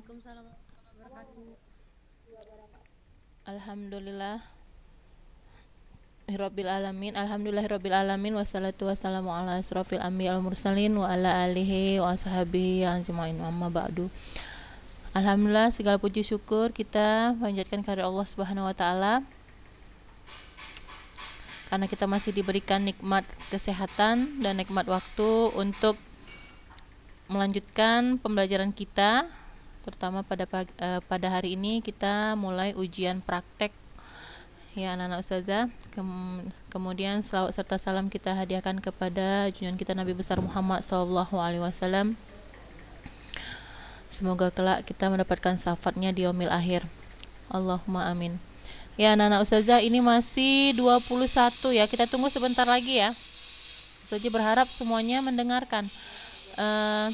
Waalaikumsalam wabarakatuh. Alhamdulillah. Rabbil alamin. Alhamdulillahirabbil alamin wassalatu wassalamu ala asrofil mursalin wa ala alihi wa ashabihi ajmain amma ba'du. Alhamdulillah segala puji syukur kita panjatkan kepada Allah Subhanahu wa taala karena kita masih diberikan nikmat kesehatan dan nikmat waktu untuk melanjutkan pembelajaran kita terutama pada pagi, eh, pada hari ini kita mulai ujian praktek ya anak-anak ustazah Kem, kemudian selawat serta salam kita hadiahkan kepada junjungan kita Nabi besar Muhammad saw Alaihi Wasallam semoga kelak kita mendapatkan syafaatnya di omil akhir Allahumma amin ya anak-anak ustazah ini masih 21 ya kita tunggu sebentar lagi ya Ustazah berharap semuanya mendengarkan uh,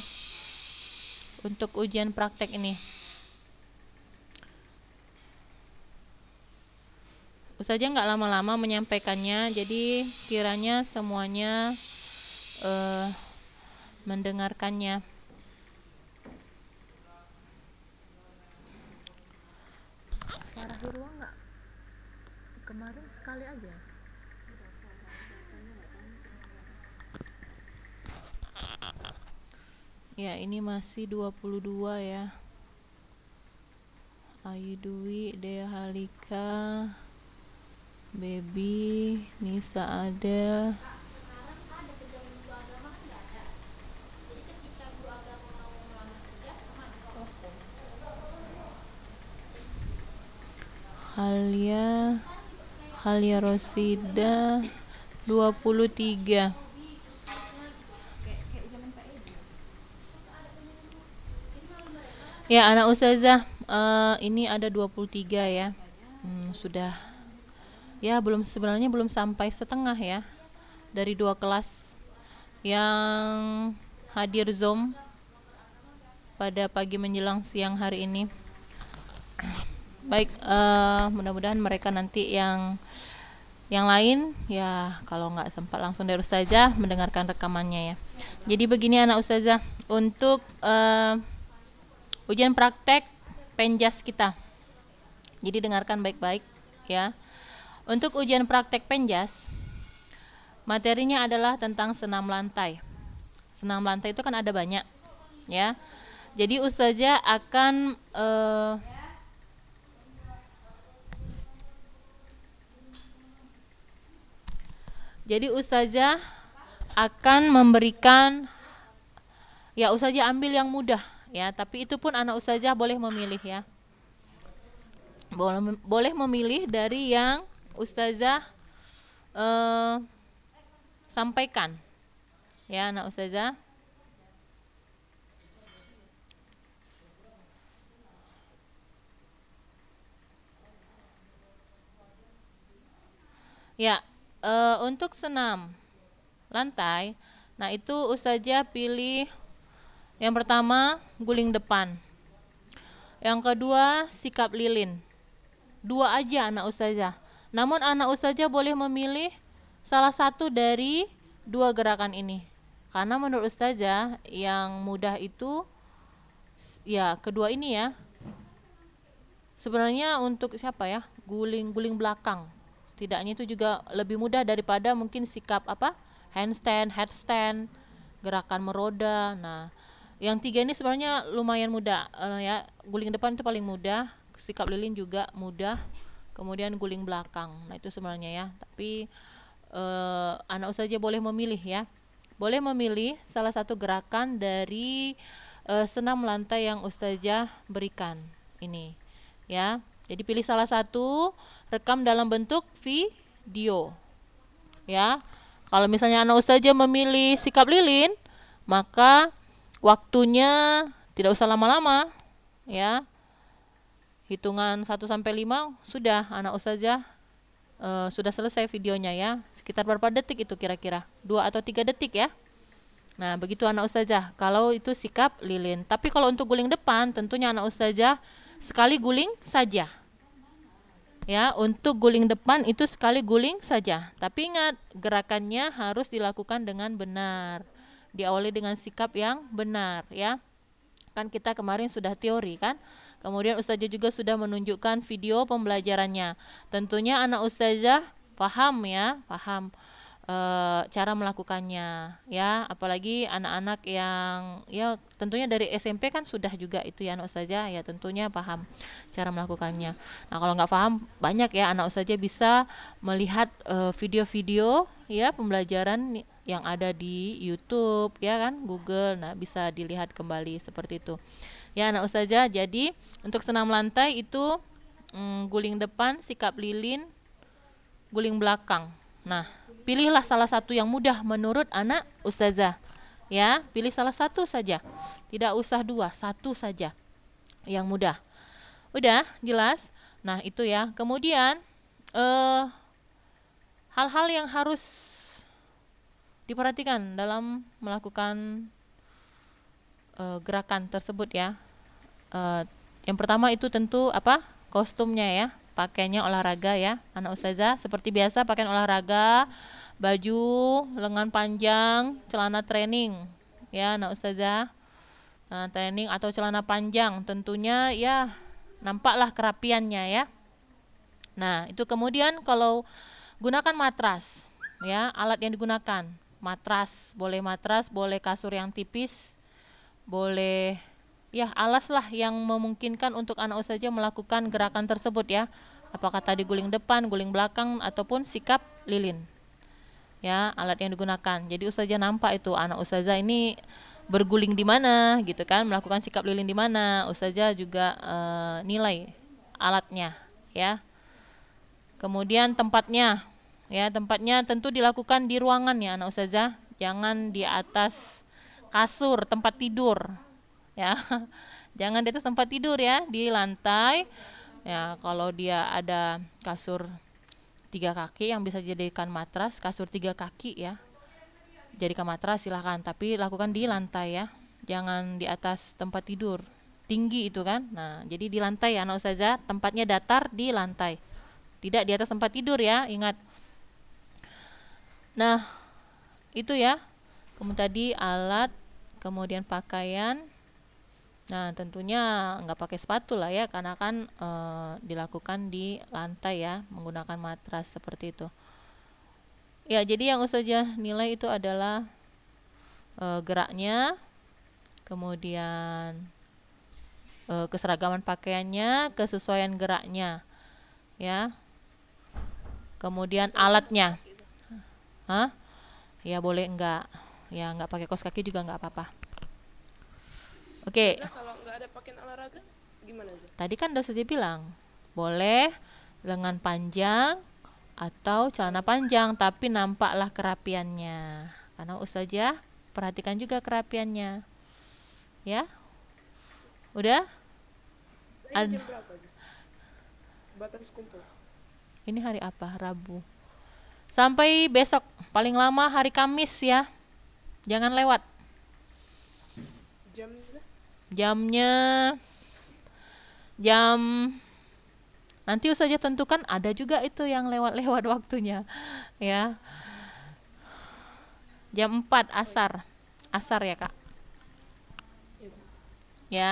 untuk ujian praktek ini. Ustazah nggak lama-lama menyampaikannya, jadi kiranya semuanya uh, mendengarkannya. ruang nggak? Kemarin sekali aja. ya ini masih 22 ya Ayu Dwi Dea Halika Baby Nisa ada Halia Halia Rosida 23 Ya, anak ustazah uh, ini ada 23 ya. Hmm, sudah ya belum sebenarnya belum sampai setengah ya dari dua kelas yang hadir Zoom pada pagi menjelang siang hari ini. Baik, uh, mudah-mudahan mereka nanti yang yang lain ya kalau nggak sempat langsung dari ustazah mendengarkan rekamannya ya. Jadi begini anak ustazah untuk uh, ujian praktek penjas kita. Jadi dengarkan baik-baik ya. Untuk ujian praktek penjas, materinya adalah tentang senam lantai. Senam lantai itu kan ada banyak ya. Jadi usaha akan uh, Jadi ustazah akan memberikan ya ustazah ambil yang mudah ya tapi itu pun anak ustazah boleh memilih ya boleh boleh memilih dari yang ustazah eh, sampaikan ya anak ustazah ya eh, untuk senam lantai nah itu ustazah pilih yang pertama, guling depan. Yang kedua, sikap lilin. Dua aja anak ustazah. Namun anak ustazah boleh memilih salah satu dari dua gerakan ini. Karena menurut ustazah yang mudah itu ya kedua ini ya. Sebenarnya untuk siapa ya? Guling-guling belakang. tidaknya itu juga lebih mudah daripada mungkin sikap apa? handstand, headstand, gerakan meroda. Nah, yang tiga ini sebenarnya lumayan mudah uh, ya guling depan itu paling mudah sikap lilin juga mudah kemudian guling belakang nah itu sebenarnya ya tapi uh, anak usaha saja boleh memilih ya boleh memilih salah satu gerakan dari uh, senam lantai yang ustazah berikan ini ya jadi pilih salah satu rekam dalam bentuk video ya kalau misalnya anak ustazah memilih sikap lilin maka Waktunya tidak usah lama-lama ya. Hitungan 1 sampai 5 sudah anak ustazah e, sudah selesai videonya ya. Sekitar berapa detik itu kira-kira? 2 atau 3 detik ya. Nah, begitu anak ustazah. Kalau itu sikap lilin. Tapi kalau untuk guling depan tentunya anak ustazah sekali guling saja. Ya, untuk guling depan itu sekali guling saja. Tapi ingat, gerakannya harus dilakukan dengan benar diawali dengan sikap yang benar ya kan kita kemarin sudah teori kan kemudian ustazah juga sudah menunjukkan video pembelajarannya tentunya anak ustazah paham ya paham e, cara melakukannya ya apalagi anak-anak yang ya tentunya dari SMP kan sudah juga itu ya anak saja ya tentunya paham cara melakukannya nah kalau nggak paham banyak ya anak saja bisa melihat eh, video-video ya pembelajaran yang ada di YouTube ya kan Google nah bisa dilihat kembali seperti itu ya anak saja jadi untuk senam lantai itu mm, guling depan sikap lilin guling belakang Nah, pilihlah salah satu yang mudah menurut anak ustazah. Ya, pilih salah satu saja. Tidak usah dua, satu saja yang mudah. Udah, jelas? Nah, itu ya. Kemudian eh hal-hal yang harus diperhatikan dalam melakukan eh, gerakan tersebut ya. Eh, yang pertama itu tentu apa? kostumnya ya pakainya olahraga ya anak ustazah seperti biasa pakai olahraga baju lengan panjang celana training ya anak ustazah celana training atau celana panjang tentunya ya nampaklah kerapiannya ya nah itu kemudian kalau gunakan matras ya alat yang digunakan matras boleh matras boleh kasur yang tipis boleh ya alas lah yang memungkinkan untuk anak usaha melakukan gerakan tersebut ya apakah tadi guling depan, guling belakang ataupun sikap lilin. Ya, alat yang digunakan. Jadi usaja nampak itu anak usaja ini berguling di mana gitu kan, melakukan sikap lilin di mana. usaja juga e, nilai alatnya ya. Kemudian tempatnya ya, tempatnya tentu dilakukan di ruangan ya anak usaja jangan di atas kasur tempat tidur ya jangan di atas tempat tidur ya di lantai ya kalau dia ada kasur tiga kaki yang bisa dijadikan matras kasur tiga kaki ya jadikan matras silahkan tapi lakukan di lantai ya jangan di atas tempat tidur tinggi itu kan nah jadi di lantai ya anak saja tempatnya datar di lantai tidak di atas tempat tidur ya ingat nah itu ya kemudian tadi alat kemudian pakaian Nah, tentunya nggak pakai sepatu lah ya, karena kan e, dilakukan di lantai ya, menggunakan matras seperti itu. Ya, jadi yang saja nilai itu adalah e, geraknya, kemudian e, keseragaman pakaiannya, kesesuaian geraknya, ya. Kemudian alatnya. Hah? Ya boleh enggak? Ya enggak pakai kos kaki juga enggak apa-apa. Oke. Tadi kan udah bilang boleh lengan panjang atau celana panjang tapi nampaklah kerapiannya karena usaha, perhatikan juga kerapiannya ya udah Ini Jam sih? batas kumpul ini hari apa Rabu sampai besok paling lama hari Kamis ya jangan lewat jam jamnya jam nanti saja tentukan ada juga itu yang lewat-lewat waktunya ya jam 4 asar asar ya kak ya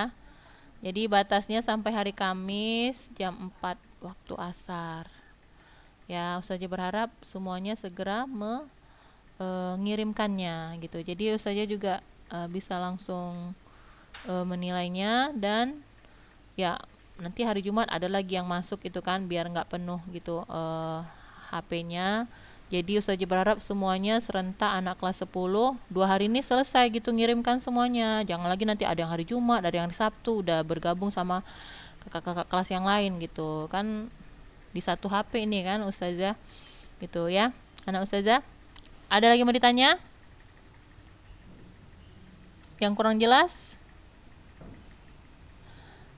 jadi batasnya sampai hari Kamis jam 4 waktu asar ya usaha berharap semuanya segera mengirimkannya eh, e, gitu jadi usaha juga e, bisa langsung e, menilainya dan ya nanti hari Jumat ada lagi yang masuk itu kan biar nggak penuh gitu e, eh, HP-nya. Jadi Ustazah berharap semuanya serentak anak kelas 10 dua hari ini selesai gitu ngirimkan semuanya. Jangan lagi nanti ada yang hari Jumat, ada yang hari Sabtu udah bergabung sama kakak-kakak kelas yang lain gitu kan di satu HP ini kan Ustazah gitu ya. Anak Ustazah ada lagi mau ditanya? Yang kurang jelas?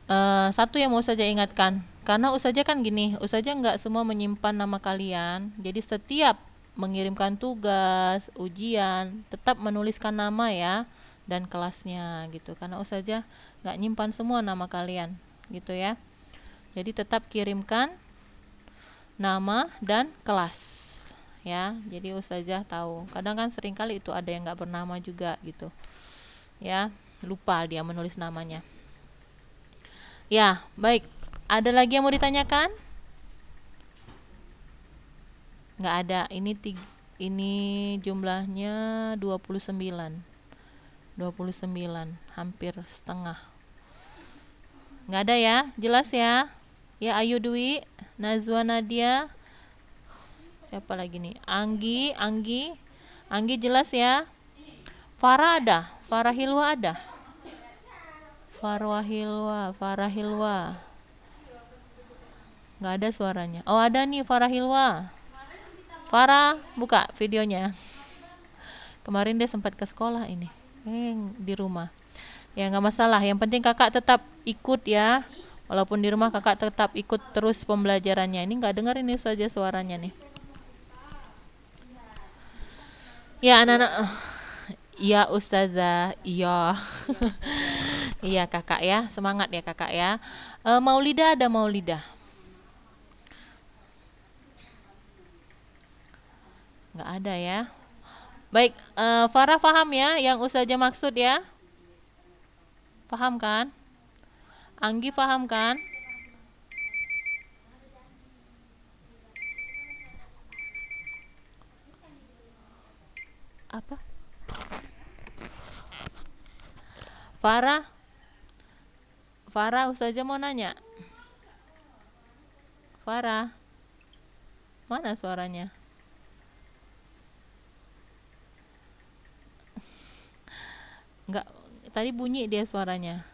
Uh, satu yang mau saja ingatkan, karena usaja kan gini, usaja nggak semua menyimpan nama kalian. Jadi setiap mengirimkan tugas, ujian, tetap menuliskan nama ya dan kelasnya gitu. Karena usaja nggak nyimpan semua nama kalian gitu ya. Jadi tetap kirimkan nama dan kelas ya jadi usajah tahu kadang kan sering kali itu ada yang nggak bernama juga gitu ya lupa dia menulis namanya Ya, baik. Ada lagi yang mau ditanyakan? Nggak ada. Ini tiga, ini jumlahnya 29. 29, hampir setengah. Nggak ada ya? Jelas ya? Ya Ayu Dwi, Nazwa Nadia. Siapa lagi nih? Anggi, Anggi. Anggi jelas ya? Farah ada, Farah Hilwa ada. Farwahilwa Farahilwa nggak ada suaranya oh ada nih Farahilwa Farah buka videonya kemarin dia sempat ke sekolah ini eh, di rumah ya nggak masalah yang penting kakak tetap ikut ya walaupun di rumah kakak tetap ikut terus pembelajarannya ini nggak dengar ini saja suaranya nih ya anak-anak Iya Ustazah, iya. iya kakak ya, semangat ya kakak ya. E, Maulida ada Maulida. Gak ada ya. Baik, e, Farah paham ya yang Ustazah maksud ya? Paham kan? Anggi paham kan? Apa? Farah Farah Ustazah mau nanya Farah Mana suaranya? Enggak, tadi bunyi dia suaranya.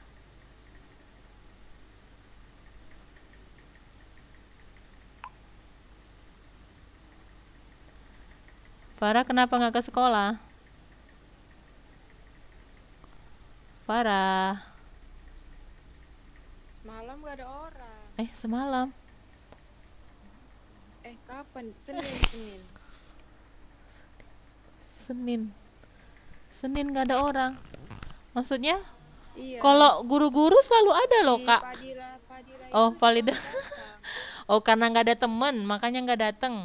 Farah kenapa nggak ke sekolah? parah. Semalam gak ada orang. Eh, semalam. Eh, kapan? Senin, eh. Senin. Senin. Senin gak ada orang. Maksudnya? Iya. Kalau guru-guru selalu ada loh, iya, Kak. Padira, Padira oh, Valida. oh, karena gak ada temen, makanya gak dateng.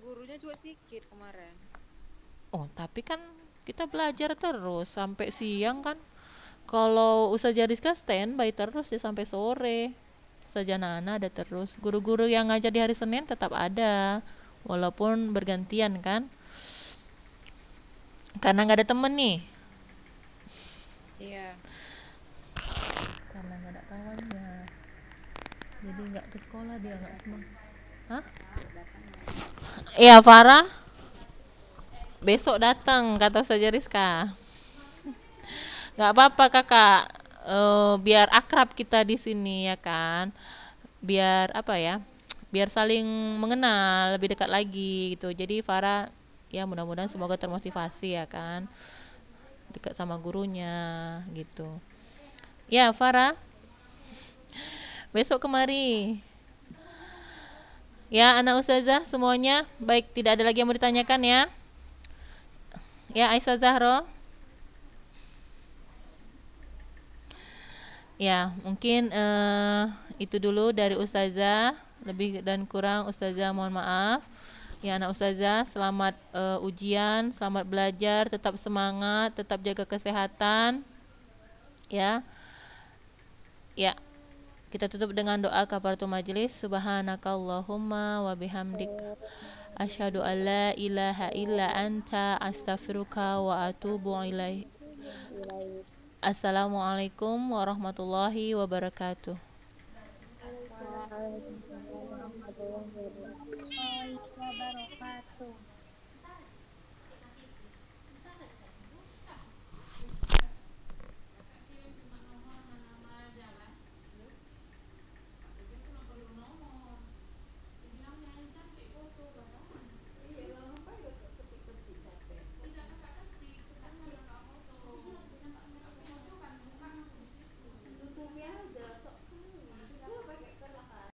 Gurunya juga sedikit kemarin. Oh, tapi kan kita belajar terus sampai siang kan kalau usaha stand by terus ya sampai sore usaha Nana ada terus guru-guru yang ngajar di hari Senin tetap ada walaupun bergantian kan karena nggak ada temen nih iya karena nggak ada kawannya jadi nggak ke sekolah dia nggak semang hah iya Farah besok datang kata saja Rizka nggak apa-apa kakak uh, biar akrab kita di sini ya kan biar apa ya biar saling mengenal lebih dekat lagi gitu jadi Farah ya mudah-mudahan semoga termotivasi ya kan dekat sama gurunya gitu ya Farah besok kemari ya anak usaha semuanya baik tidak ada lagi yang mau ditanyakan ya Ya, Aisyah Zahro. Ya, mungkin uh, itu dulu dari Ustazah. Lebih dan kurang Ustazah mohon maaf. Ya anak Ustazah, selamat uh, ujian, selamat belajar, tetap semangat, tetap jaga kesehatan. Ya. Ya. Kita tutup dengan doa kafaratul majelis. Subhanakallahumma wa bihamdik. Asyhadu an la ilaha illa anta astaghfiruka wa atubu ilaih. Assalamualaikum warahmatullahi wabarakatuh.